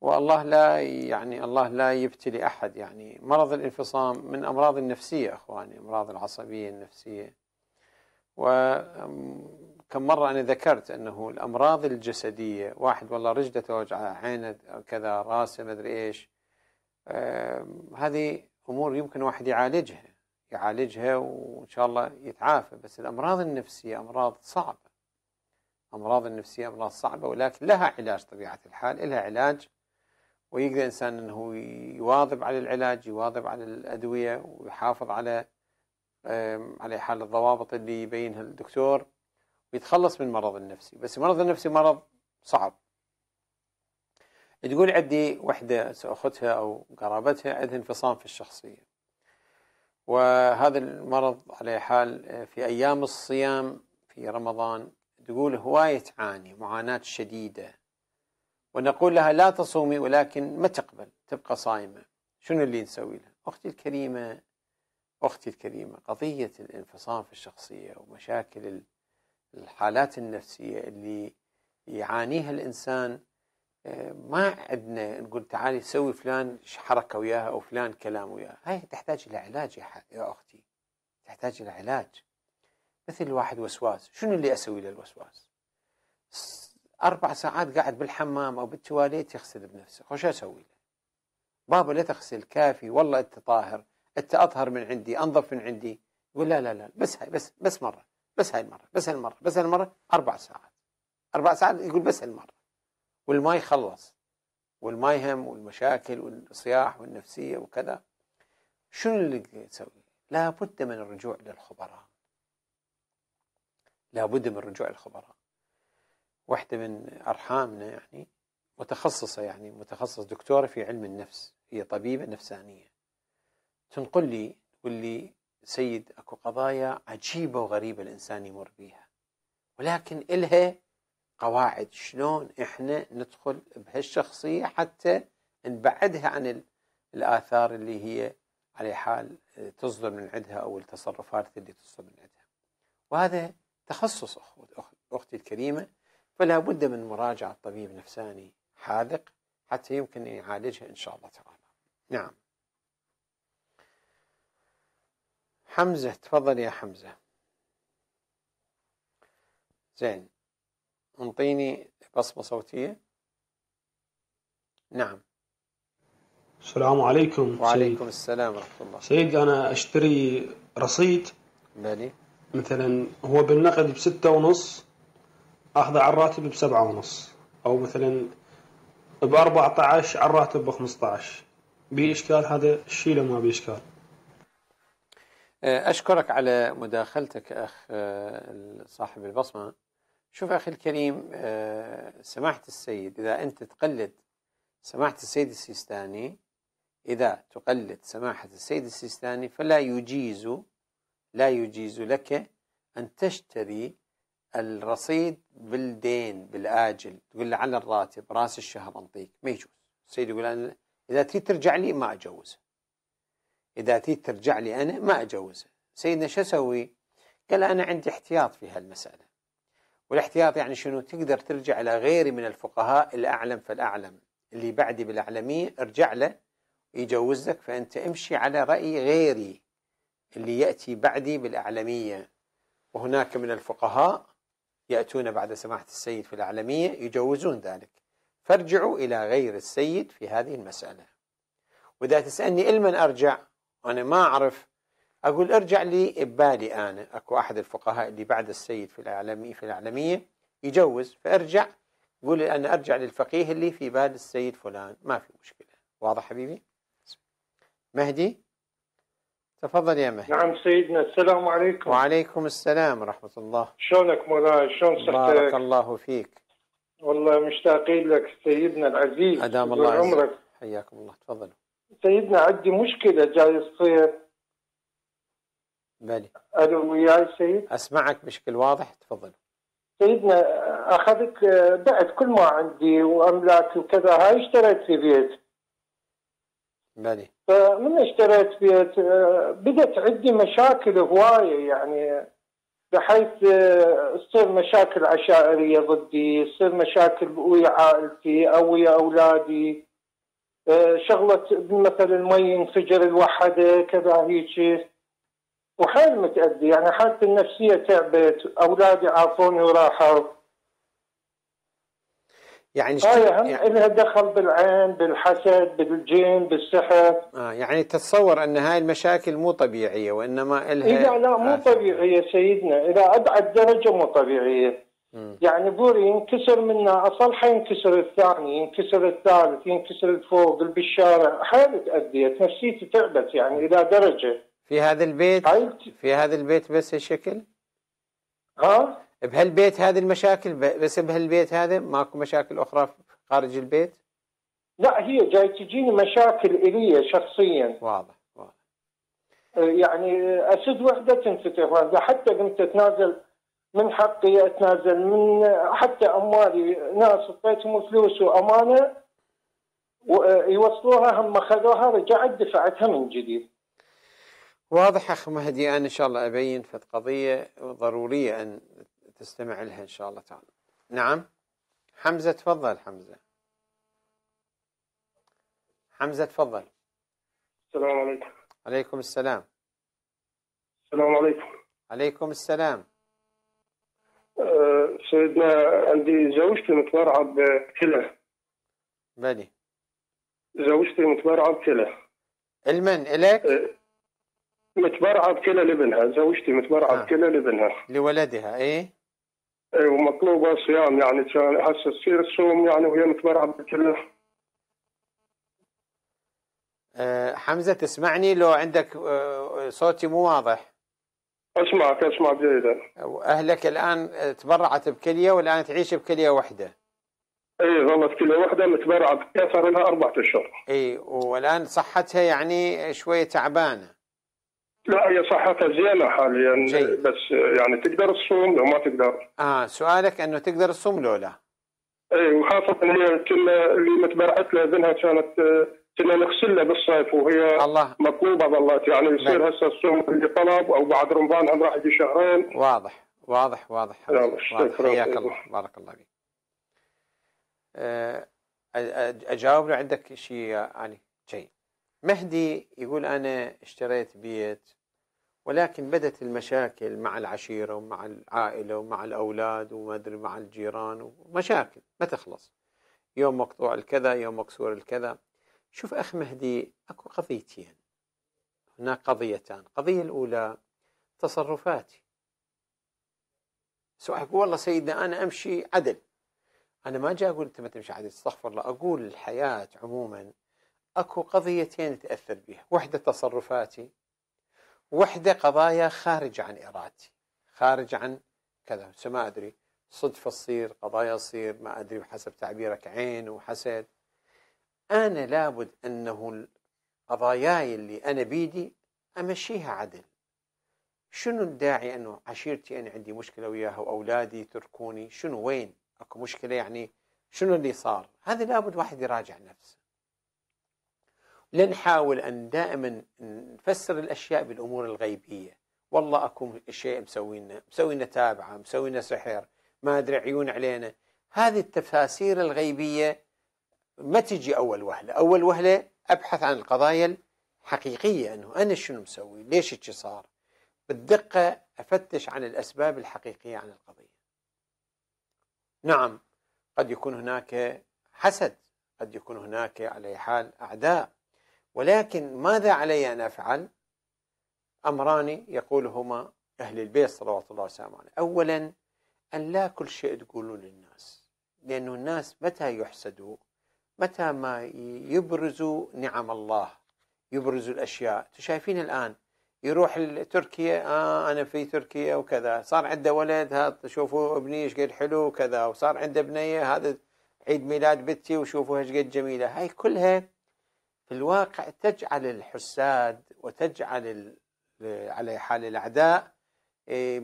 والله لا يعني الله لا يبتلي أحد يعني مرض الانفصام من أمراض النفسية أخواني أمراض العصبية النفسية وكم مرة أنا ذكرت أنه الأمراض الجسدية واحد والله رجله توجع عينه كذا راسه مدري إيش آه، هذه أمور يمكن واحد يعالجها يعالجها وإن شاء الله يتعافى بس الأمراض النفسية أمراض صعبة أمراض النفسية أمراض صعبة ولكن لها علاج طبيعة الحال لها علاج ويقدر الإنسان أنه يواظب على العلاج يواظب على الأدوية ويحافظ على على حال الضوابط اللي يبينها الدكتور ويتخلص من المرض النفسي بس المرض النفسي مرض صعب تقول عندي وحدة أختها أو قرابتها عندها انفصام في الشخصية وهذا المرض على حال آه، في أيام الصيام في رمضان تقول هواية تعاني معاناة شديدة ونقول لها لا تصومي ولكن ما تقبل تبقى صايمة شنو اللي نسوي لها أختي الكريمة أختي الكريمة قضية الانفصام في الشخصية ومشاكل الحالات النفسية اللي يعانيها الإنسان ما عندنا نقول تعالي سوي فلان حركه وياها او فلان كلام وياها، هاي تحتاج الى علاج يا, يا اختي. تحتاج الى علاج. مثل الواحد وسواس، شنو اللي اسوي للوسواس؟ اربع ساعات قاعد بالحمام او بالتواليت يغسل بنفسه، خوش اسوي له؟ بابا لا تغسل كافي والله انت طاهر، انت اطهر من عندي، انظف من عندي. يقول لا لا لا بس هاي بس بس مره، بس هاي المره، بس هالمره، بس هالمره اربع ساعات. اربع ساعات يقول بس هالمره. والماي خلص والماي هم والمشاكل والصياح والنفسية وكذا شنو اللي تسوي لابد من الرجوع للخبراء لابد من الرجوع للخبراء واحدة من أرحامنا يعني متخصصة يعني متخصص دكتورة في علم النفس هي طبيبة نفسانية تنقل لي تقول لي سيد أكو قضايا عجيبة وغريبة الإنسان يمر بيها ولكن إلها قواعد شلون احنا ندخل بهالشخصيه حتى نبعدها عن الاثار اللي هي على حال تصدر من عندها او التصرفات اللي تصدر من عندها. وهذا تخصص اختي الكريمه فلا بد من مراجعه طبيب نفساني حاذق حتى يمكن ان يعالجها ان شاء الله تعالى. نعم. حمزه تفضل يا حمزه. زين انطيني بصمة صوتية نعم السلام عليكم وعليكم سيد. السلام ورحمة الله سيد أنا أشتري رصيد بالي مثلا هو بالنقد بستة ونص أخذه على الراتب بسبعة ونص أو مثلا ب 14 على الراتب ب 15 بإشكال إشكال هذا الشيء لو ما بإشكال إشكال أشكرك على مداخلتك أخ آه، صاحب البصمة شوف أخي الكريم آه، سماحة السيد إذا أنت تقلد سماحة السيد السيستاني إذا تقلد سماحة السيد السيستاني فلا يجيز لا يجيز لك أن تشتري الرصيد بالدين بالآجل تقول له على الراتب راس الشهر أنطيك ما يجوز السيد يقول أنا إذا تريد ترجع لي ما أجوزه إذا تريد ترجع لي أنا ما أجوزه سيدنا شو أسوي قال أنا عندي احتياط في هالمسألة والاحتياط يعني شنو تقدر ترجع إلى غيري من الفقهاء الأعلم فالأعلم اللي بعدي بالأعلمية ارجع له يجوز لك فأنت امشي على رأي غيري اللي يأتي بعدي بالأعلمية وهناك من الفقهاء يأتون بعد سماحة السيد في الأعلمية يجوزون ذلك فارجعوا إلى غير السيد في هذه المسألة وإذا تسألني إلمن أرجع أنا ما أعرف اقول ارجع لبالي انا اكو احد الفقهاء اللي بعد السيد في الاعلامي في الاعلاميه يجوز فارجع قول انا ارجع للفقيه اللي في بال السيد فلان ما في مشكله واضح حبيبي مهدي تفضل يا مهدي نعم سيدنا السلام عليكم وعليكم السلام ورحمه الله شلونك مولاي شلون صحتك بارك الله فيك والله مشتاقين لك سيدنا العزيز ادام الله عمرك حياكم الله تفضلوا سيدنا عندي مشكله جاي تصير بلي الو وياي السيد اسمعك بشكل واضح تفضل سيدنا اخذت آه، بعت كل ما عندي واملاك وكذا هاي اشتريت في بيت بلي فمن اشتريت بيت آه، بدت عندي مشاكل هوايه يعني بحيث آه، تصير مشاكل عشائريه ضدي، تصير مشاكل ويا عائلتي او ويا اولادي. شغله مثلا المي ينفجر الوحده كذا هيجي. وحال متأذي يعني حالتي النفسية تعبت أولادي عافوني وراحوا يعني هاي هم يعني... إلها دخل بالعين بالحسد بالجين بالسحر آه يعني تتصور ان هاي المشاكل مو طبيعيه وانما الها لا لا مو آه. طبيعيه سيدنا إذا ابعد درجه مو طبيعيه يعني بوري ينكسر منها أصل ينكسر الثاني ينكسر الثالث ينكسر الفوق اللي بالشارع حالة أذية نفسيتي تعبت يعني الى درجه في هذا البيت في هذا البيت بس الشكل ها بهالبيت هذه المشاكل بس بهالبيت هذا ماكو مشاكل اخرى خارج البيت لا هي جاي تجيني مشاكل الي شخصيا واضح واضح يعني اسد وحده تنفتح حتى قمت اتنازل من حقي اتنازل من حتى اموالي ناس اعطيتهم فلوس وامانه يوصلوها هم اخذوها رجعت دفعتها من جديد واضح اخ مهدي انا ان شاء الله ابين في قضيه ضروريه ان تستمع لها ان شاء الله تعالى نعم حمزه تفضل حمزه حمزه تفضل السلام عليكم عليكم السلام السلام عليكم عليكم السلام أه، سيدنا عندي زوجتي متبرعه بكلى بني زوجتي متبرعه بكلى المن الك؟ أه متبرعة بكلا لابنها زوجتي متبرعة آه. بكلا لابنها لولدها ايه ايه ومطلوبة صيام يعني هسه تصير الصوم يعني وهي متبرعة بكلا أه حمزة تسمعني لو عندك أه صوتي مو واضح اسمعك اسمع جيدا اهلك الان تبرعت بكليه والان تعيش بكليه واحده اي ظلت كليه واحده متبرعه بكليه صار لها اربعة اشهر اي والان صحتها يعني شويه تعبانه لا هي صحتها زينه حاليا جيد. بس يعني تقدر تصوم لو ما تقدر اه سؤالك انه تقدر تصوم لو لا اي وخاصه هي كنا اللي متبرعت لها ابنها كانت آه، كنا نغسلها بالصيف وهي الله. مكوبه ظلت يعني يصير هسه الصوم اللي طلب او بعد رمضان راح يجي شهرين واضح واضح واضح حياك الله بارك الله فيك آه، اجاوب لو عندك شيء يعني شيء مهدي يقول أنا اشتريت بيت ولكن بدت المشاكل مع العشيرة ومع العائلة ومع الأولاد وما أدري مع الجيران ومشاكل ما تخلص يوم مقطوع الكذا يوم مكسور الكذا شوف أخ مهدي أكو قضيتين هناك قضيتان القضية الأولى تصرفاتي سواء أقول والله سيدنا أنا أمشي عدل أنا ما جاي أقول أنت ما تمشي عدل استغفر الله أقول الحياة عموما اكو قضيتين تاثر بها، وحده تصرفاتي وحده قضايا خارج عن ارادتي، خارج عن كذا، ما ادري صدفه تصير، قضايا تصير، ما ادري بحسب تعبيرك عين وحسد. انا لابد انه قضاياي اللي انا بيدي امشيها عدل. شنو الداعي انه عشيرتي انا عندي مشكله وياها واولادي يتركوني، شنو وين؟ اكو مشكله يعني شنو اللي صار؟ هذا لابد واحد يراجع نفسه. لنحاول أن دائما نفسر الأشياء بالأمور الغيبية والله أكو شيء مسوينا مسوينا تابعة مسوينا سحر ما أدري عيون علينا هذه التفاسير الغيبية ما تجي أول وهلة أول وهلة أبحث عن القضايا الحقيقية أنه أنا شنو مسوي ليش هيك صار بالدقة أفتش عن الأسباب الحقيقية عن القضية نعم قد يكون هناك حسد قد يكون هناك على حال أعداء ولكن ماذا علي أن أفعل أمران يقولهما أهل البيت صلوات الله وسلامه عليه أولا أن لا كل شيء تقولوا للناس لانه الناس متى يحسدوا متى ما يبرزوا نعم الله يبرزوا الأشياء شايفين الآن يروح لتركيا آه أنا في تركيا وكذا صار عنده ولد هذا شوفوا ابني ايش قد حلو وكذا وصار عنده بنية هذا عيد ميلاد بنتي وشوفوا ايش قد جميلة هاي كلها في الواقع تجعل الحساد وتجعل على حال الاعداء إيه،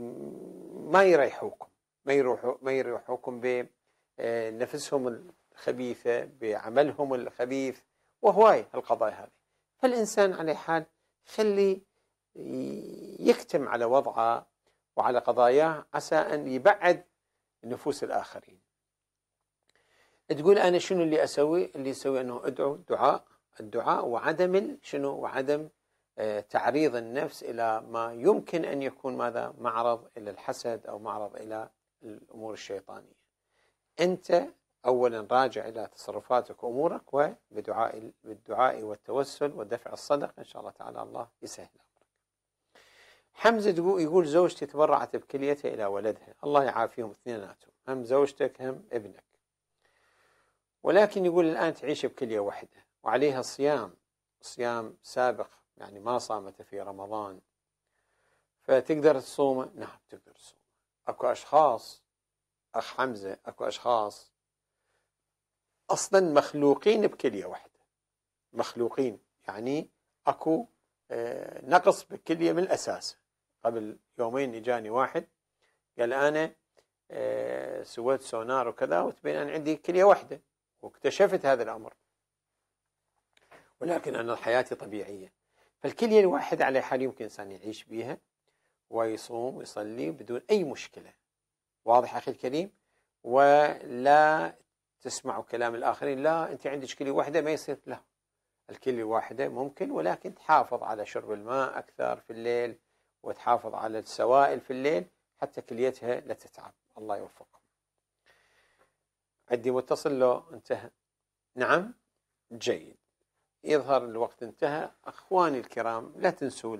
ما يريحوكم ما يروحوا ما يريحوكم بنفسهم إيه، الخبيثه بعملهم الخبيث وهواي القضايا هذه فالانسان على حال خلي يكتم على وضعه وعلى قضاياه عسى ان يبعد نفوس الاخرين تقول انا شنو اللي اسوي؟ اللي اسوي انه ادعو دعاء الدعاء وعدم شنو وعدم آه، تعريض النفس الى ما يمكن ان يكون ماذا معرض الى الحسد او معرض الى الامور الشيطانيه. انت اولا راجع الى تصرفاتك وامورك وبدعاء بالدعاء والتوسل ودفع الصدقه ان شاء الله تعالى الله يسهل امرك. حمزه يقول زوجتي تبرعت بكليتها الى ولدها، الله يعافيهم اثنيناتهم، هم زوجتك هم ابنك. ولكن يقول الان تعيش بكليه واحده، وعليها صيام صيام سابق يعني ما صامته في رمضان فتقدر تصومه نعم تقدر تصومه اكو اشخاص اخ حمزه اكو اشخاص اصلا مخلوقين بكليه واحده مخلوقين يعني اكو آه، نقص بالكليه من الاساس قبل يومين اجاني واحد قال انا آه، سويت سونار وكذا وتبين ان عندي كليه واحده واكتشفت هذا الامر ولكن أن الحياة طبيعية فالكلية يعني الواحد على حال يمكن إنسان يعيش بها ويصوم ويصلي بدون أي مشكلة واضح أخي الكريم ولا تسمع كلام الآخرين لا أنت عندك كلية واحدة ما يصير لا الكلية الواحدة ممكن ولكن تحافظ على شرب الماء أكثر في الليل وتحافظ على السوائل في الليل حتى كليتها لا تتعب الله يوفقكم عندي متصل لو انتهى نعم جيد يظهر الوقت انتهى أخواني الكرام لا تنسوا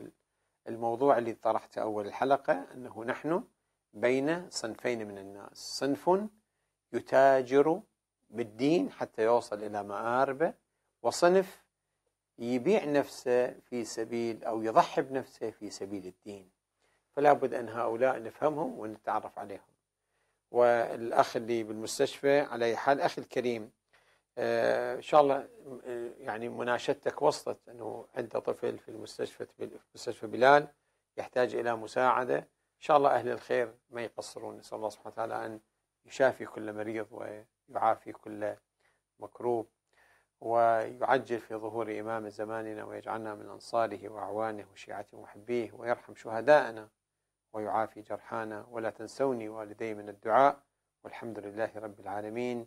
الموضوع اللي طرحته أول الحلقة أنه نحن بين صنفين من الناس صنف يتاجر بالدين حتى يوصل إلى مآربه وصنف يبيع نفسه في سبيل أو يضحي بنفسه في سبيل الدين فلا بد أن هؤلاء نفهمهم ونتعرف عليهم والأخ اللي بالمستشفى على حال أخي الكريم آه، ان شاء الله آه، يعني مناشدتك وصلت انه عنده طفل في المستشفى في مستشفى بلال يحتاج الى مساعده ان شاء الله اهل الخير ما يقصرون نسال الله سبحانه وتعالى ان يشافي كل مريض ويعافي كل مكروب ويعجل في ظهور إمام زماننا ويجعلنا من أنصاره وأعوانه وشيعته ومحبيه ويرحم شهدائنا ويعافي جرحانا ولا تنسوني والدي من الدعاء والحمد لله رب العالمين